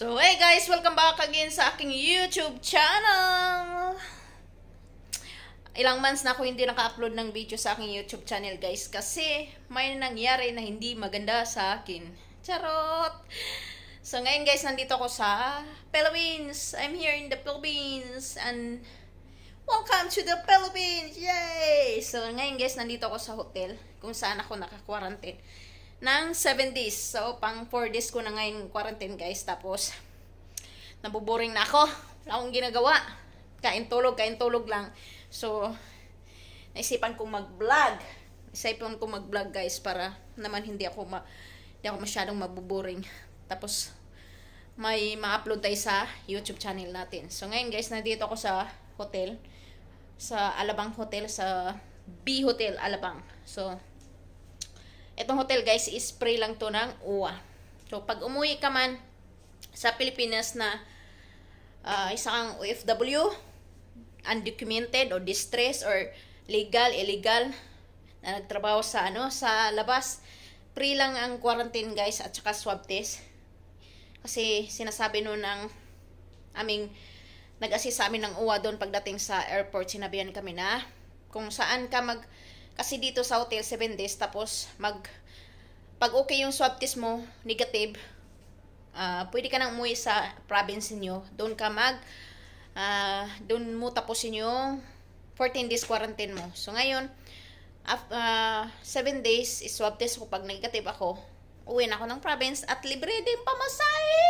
So, hey guys! Welcome back again sa aking YouTube channel! Ilang months na ako hindi naka-upload ng video sa aking YouTube channel guys kasi may nangyari na hindi maganda sa akin. Charot! So, ngayon guys, nandito ako sa Philippines. I'm here in the Philippines and welcome to the Philippines! Yay! So, ngayon guys, nandito ako sa hotel kung saan ako naka-quarantine ng 7 days. So, pang 4 days ko na ngayon quarantine guys. Tapos, nabuboring na ako. Wala akong ginagawa. Kain tulog, kain tulog lang. So, naisipan kong mag-vlog. Naisipan kong mag-vlog guys para naman hindi ako, ma hindi ako masyadong mabuboring. Tapos, may ma-upload tayo sa YouTube channel natin. So, ngayon guys, nandito ako sa hotel. Sa Alabang Hotel, sa B Hotel Alabang. So, Itong hotel guys, spray lang to ng uwa. So, pag umuwi ka man sa Pilipinas na uh, isa OFW, undocumented or distressed or legal, illegal, na nagtrabaho sa ano sa labas, free lang ang quarantine guys at saka swab test. Kasi sinasabi noon ng aming nag-assist sa amin ng uwa doon pagdating sa airport, sinabihan kami na kung saan ka mag kasi dito sa hotel, 7 days. Tapos, mag, pag okay yung swab test mo, negative, uh, pwede ka nang umuwi sa province niyo. Doon ka mag, uh, doon mo tapusin yung 14 days quarantine mo. So, ngayon, after, uh, 7 days, swab test ko. Pag negative ako, uwi na ako ng province at libre din pamasahe!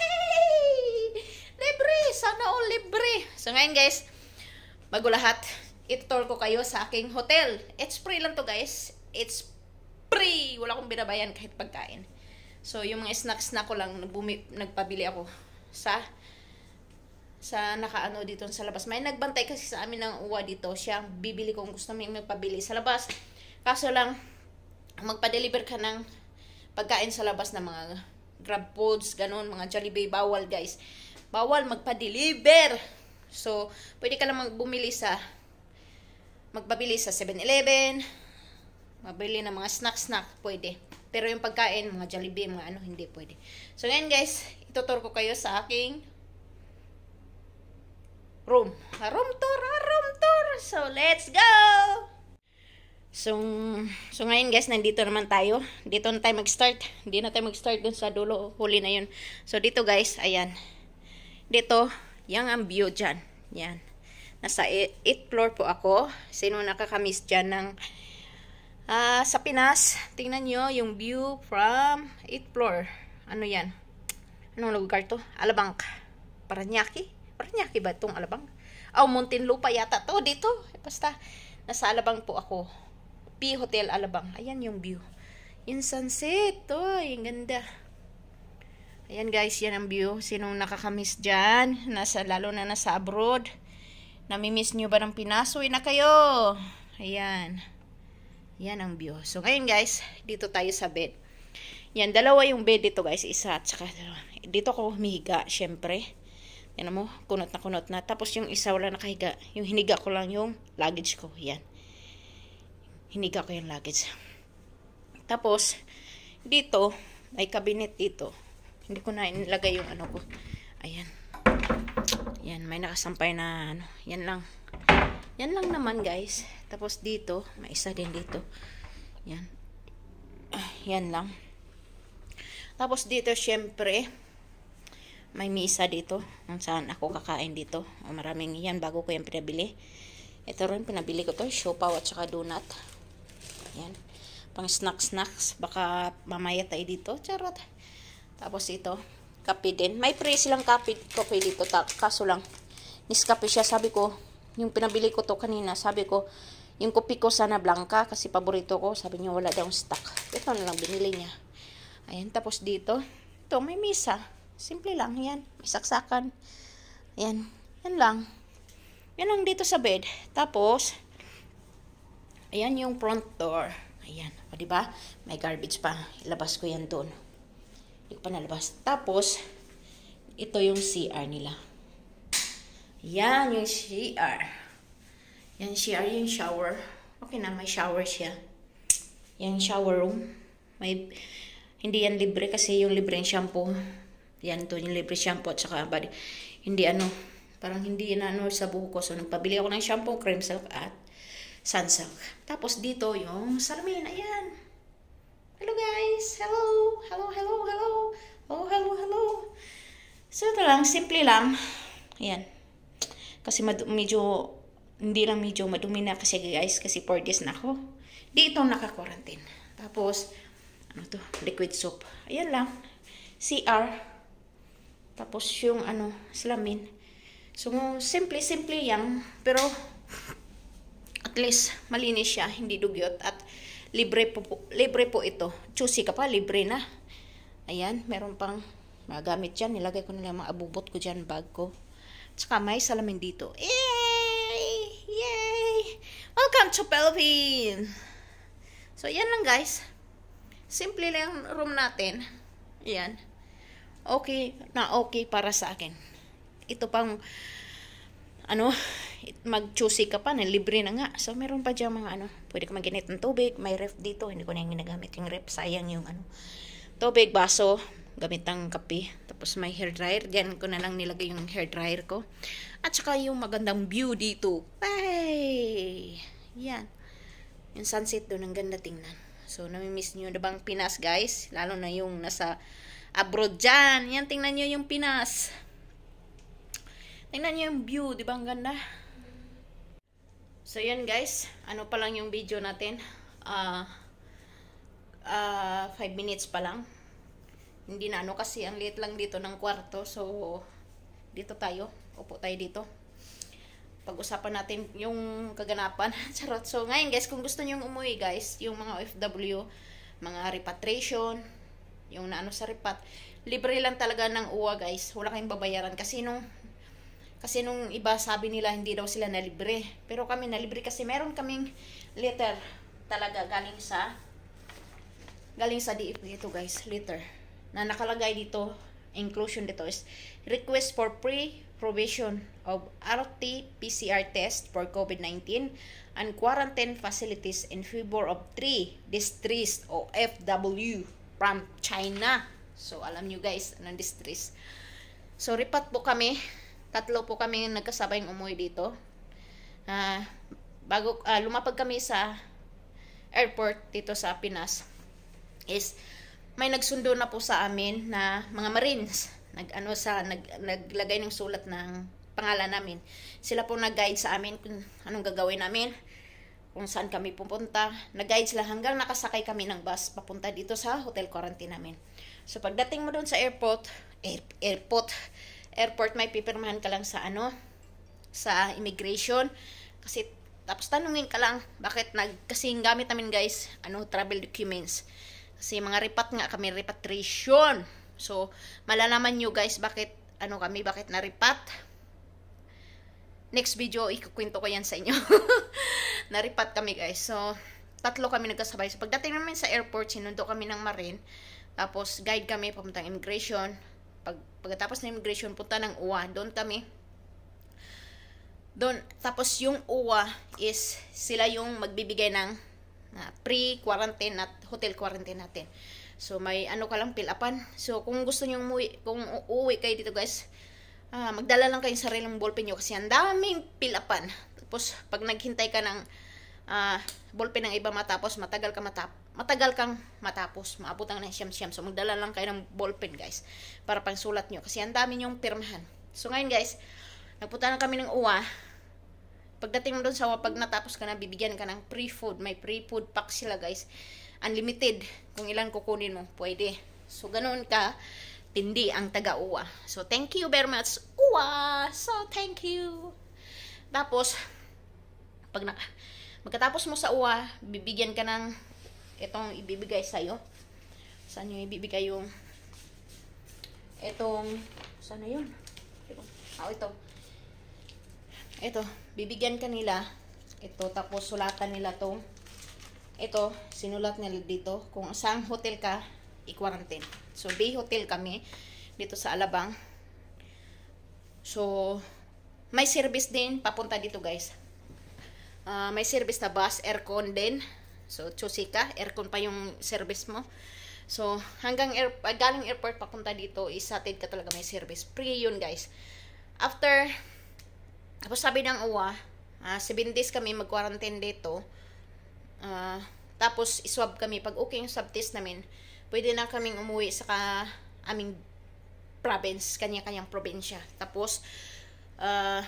Yay! Libre! Sana all libre! So, ngayon guys, bago lahat, itutor ko kayo sa aking hotel. It's free lang to guys. It's free! Wala akong binabayan kahit pagkain. So, yung mga snacks na ko lang, nagbumi, nagpabili ako sa sa nakaano dito sa labas. May nagbantay kasi sa amin ng uwa dito. Siya bibili kung gusto mo yung magpabili sa labas. Kaso lang, magpa-deliver ka ng pagkain sa labas ng mga grab foods, ganun, mga Jollibee, bawal guys. Bawal magpa-deliver! So, pwede ka lang bumili sa magbabili sa 7-Eleven, mabili ng mga snack-snack, pwede. Pero yung pagkain, mga Jollibee, mga ano, hindi pwede. So, ngayon guys, ituturo ko kayo sa aking room. A ah, room tour, a ah, room tour! So, let's go! So, so ngayon guys, nandito naman tayo. Dito na tayo mag-start. Hindi na tayo mag-start dun sa dulo. Huli na yun. So, dito guys, ayan. Dito, yang ang view dyan. Yan. Nasa 8th floor po ako. Sino nakakamiss dyan ng uh, sa Pinas? Tingnan nyo yung view from 8th floor. Ano yan? Anong lugar to? Alabang. Paranaque? Paranaque ba itong Alabang? Oh, Muntinlupa yata to dito. Eh, basta, nasa Alabang po ako. P Hotel Alabang. Ayan yung view. Yung sunset. to, yung ganda. Ayan guys, yan ang view. Sinong nakakamiss dyan, nasa, lalo na nasa abroad. Namimiss nyo ba ng Pinas? na kayo! Ayan. Yan ang view. So, ngayon guys, dito tayo sa bed. Yan, dalawa yung bed dito guys. Isa at saka dalawa. Dito ako humihiga, syempre. Yan mo, kunot na kunot na. Tapos yung isa wala nakahiga. Yung hiniga ko lang yung luggage ko. Yan. Hiniga ko yung luggage. Tapos, dito, may cabinet dito. Hindi ko na inilagay yung ano ko. Ayan. Yan, may nakasampay na ano. Yan lang. Yan lang naman guys. Tapos dito, may isa din dito. Yan. Yan lang. Tapos dito, syempre, may misa dito. Kung saan ako kakain dito. O, oh, maraming yan bago ko yan pinabili. Ito rin, pinabili ko to. Siopaw at saka donut. Yan. Pang snack-snacks. Baka mamaya tayo dito. Charot. Tapos ito, Nescafe din. May free silang kape, kape dito. Ta, kaso lang, Nescafe siya. Sabi ko, yung pinabili ko to kanina, sabi ko, yung kopi ko sana blanca kasi paborito ko. Sabi niya, wala daw stock. Ito na lang binili niya. Ayan, tapos dito. Ito, may misa. Simple lang. Yan, may saksakan. Ayan, yan lang. Yan lang dito sa bed. Tapos, ayan yung front door. Ayan, o ba diba? May garbage pa. Ilabas ko yan doon. Hindi Tapos, ito yung CR nila. Yan yung CR. Yan CR yung shower. Okay na, may shower siya. Yan shower room. May, hindi yan libre kasi yung libre yung shampoo. Yan to, yung libre shampoo at saka body. Hindi ano, parang hindi na inaano sa buhok ko. So, nagpabili ako ng shampoo, cream silk at sunsilk. Tapos dito yung salamin. Ayan. Hello guys! Hello! Hello, hello, hello! Oh, hello, hello! So ito lang, simple lang. Ayan. Kasi medyo, hindi lang medyo madumi na kasi guys, kasi 4 days na ako. Dito naka-quarantine. Tapos, ano to? Liquid soap. Ayan lang. CR. Tapos yung ano, salamin. So, simple-simple yan. Pero, at least, malinis siya. Hindi dugyot. At, Libre po, po, libre po ito. Juicy ka pa, libre na. Ayan, meron pang mga gamit dyan. Nilagay ko nila mga abubot ko dyan, bag ko. Tsaka may salamin dito. Yay! Yay! Welcome to Pelvin! So, yan lang guys. Simple lang room natin. Yan. Okay na okay para sa akin. Ito pang ano, mag-choosy ka pa, na libre na nga. So, meron pa dyan mga ano, pwede ka mag maginit ng tubig, may ref dito, hindi ko na yung ginagamit yung ref, sayang yung ano, tubig, baso, gamit ng kape. Tapos may hair dryer, dyan ko na lang nilagay yung hair dryer ko. At saka yung magandang view dito. Hey! Yan. Yung sunset doon, ang ganda tingnan. So, namimiss nyo na bang Pinas, guys? Lalo na yung nasa abroad dyan. Yan, tingnan nyo yung Pinas. Tingnan nyo yung view, di ba? Ang ganda. So, yan guys. Ano pa lang yung video natin. Uh, uh, 5 minutes pa lang. Hindi na ano kasi ang liit lang dito ng kwarto. So, dito tayo. Upo tayo dito. Pag-usapan natin yung kaganapan. Charot. So, ngayon guys, kung gusto nyo umuwi guys, yung mga OFW, mga repatriation, yung naano sa repat, libre lang talaga ng uwa guys. Wala kayong babayaran. Kasi nung kasi nung iba sabi nila hindi daw sila nalibre. Pero kami nalibre kasi meron kaming litter talaga galing sa galing sa DFB ito guys, litter. Na nakalagay dito, inclusion dito is request for free provision of RT-PCR test for COVID-19 and quarantine facilities in favor of 3 districts o FW from China. So, alam nyo guys, anong districts. So, report po kami tatlo po kami nagkasabay umuwi dito. Uh, bago uh, lumapag kami sa airport dito sa Pinas is may nagsundo na po sa amin na mga Marines nagano sa nag, naglagay ng sulat ng pangalan namin. Sila po nag-guide sa amin kung anong gagawin namin, kung saan kami pupunta. Nag-guide sila hanggang nakasakay kami ng bus papunta dito sa hotel quarantine namin. So pagdating mo doon sa airport, air, airport, airport, may pipirmahan ka lang sa ano, sa immigration. Kasi, tapos tanungin ka lang, bakit nag, kasi gamit namin guys, ano, travel documents. Kasi mga repat nga kami, repatriation. So, malalaman nyo guys, bakit, ano kami, bakit na-repat. Next video, ikukwento ko yan sa inyo. na-repat kami guys. So, tatlo kami nagkasabay. So, pagdating namin sa airport, sinundo kami ng marine. Tapos, guide kami papuntang immigration pag, pagkatapos ng immigration, punta ng UWA. Doon kami. Doon, tapos yung UWA is sila yung magbibigay ng uh, pre-quarantine at hotel quarantine natin. So, may ano ka lang pilapan. So, kung gusto nyo umuwi, kung uuwi kayo dito guys, uh, magdala lang kayo sariling ballpen nyo kasi ang daming pilapan. Tapos, pag naghintay ka ng uh, ballpen ng iba matapos, matagal ka matap matagal kang matapos, maabot ang siyam-siyam. So, magdala lang kayo ng ballpen, guys, para pang sulat nyo. Kasi ang dami nyong pirmahan. So, ngayon, guys, nagpunta na kami ng uwa. Pagdating mo doon sa uwa, pag natapos ka na, bibigyan ka ng pre-food. May pre-food pack sila, guys. Unlimited. Kung ilan kukunin mo, pwede. So, ganoon ka, tindi ang taga-uwa. So, thank you very much, uwa! So, thank you! Tapos, pag na Pagkatapos mo sa uwa, bibigyan ka ng itong ibibigay sa'yo. Saan yung ibibigay yung itong, saan na yun? Ito. Oh, ito. Ito, bibigyan ka nila. Ito, tapos sulatan nila tong ito, sinulat nila dito. Kung saan hotel ka, i-quarantine. So, Bay Hotel kami dito sa Alabang. So, may service din papunta dito guys. Uh, may service na bus, aircon din. So, choose ka. Aircon pa yung service mo. So, hanggang air, uh, galing airport papunta dito, isatid ka talaga may service. Free yun, guys. After, tapos sabi ng uwa, uh, 7 days kami mag-quarantine dito. Uh, tapos, iswab kami. Pag okay yung swab test namin, pwede na kaming umuwi sa ka, aming province, kanya-kanyang probinsya. Tapos, uh,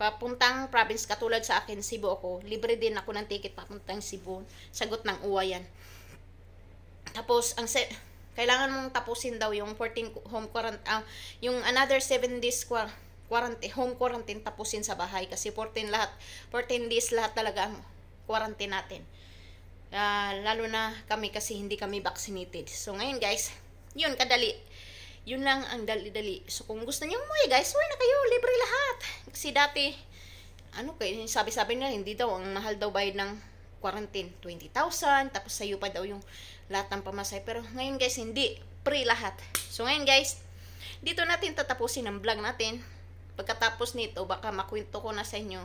papuntang province katulad sa akin, Cebu ako. Libre din ako ng ticket papuntang Cebu. Sagot ng uwa yan. Tapos, ang se- kailangan mong tapusin daw yung 14 home quarantine, uh, ah, yung another 7 days qua quarantine, home quarantine tapusin sa bahay kasi 14 lahat, 14 days lahat talaga ang quarantine natin. Uh, lalo na kami kasi hindi kami vaccinated. So ngayon guys, yun kadali yun lang ang dali-dali. So, kung gusto niyo umuwi, guys, wala na kayo. Libre lahat. Kasi dati, ano kayo, eh, sabi-sabi nila, hindi daw, ang mahal daw bayad ng quarantine, 20,000. Tapos sayo pa daw yung lahat ng pamasay. Pero ngayon, guys, hindi. Free lahat. So, ngayon, guys, dito natin tatapusin ang vlog natin. Pagkatapos nito, baka makwento ko na sa inyo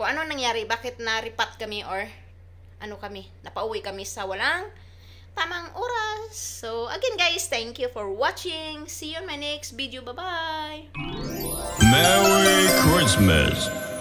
kung ano nangyari, bakit na-repat kami or ano kami, napauwi kami sa walang tamang oras. So, again guys, thank you for watching. See you in my next video. Bye-bye! Merry Christmas!